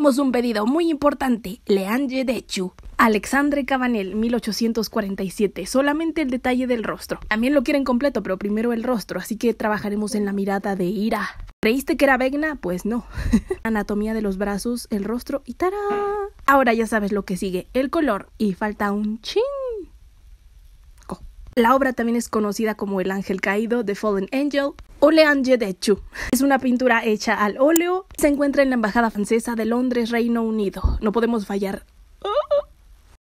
Tenemos un pedido muy importante, Leange Dechu. Alexandre Cabanel, 1847. Solamente el detalle del rostro. También lo quieren completo, pero primero el rostro, así que trabajaremos en la mirada de ira. ¿Creíste que era Vegna? Pues no. Anatomía de los brazos, el rostro y ¡tará! Ahora ya sabes lo que sigue, el color y falta un chin. La obra también es conocida como El Ángel Caído, The Fallen Angel, Oleange de Chu Es una pintura hecha al óleo. Se encuentra en la Embajada Francesa de Londres, Reino Unido. No podemos fallar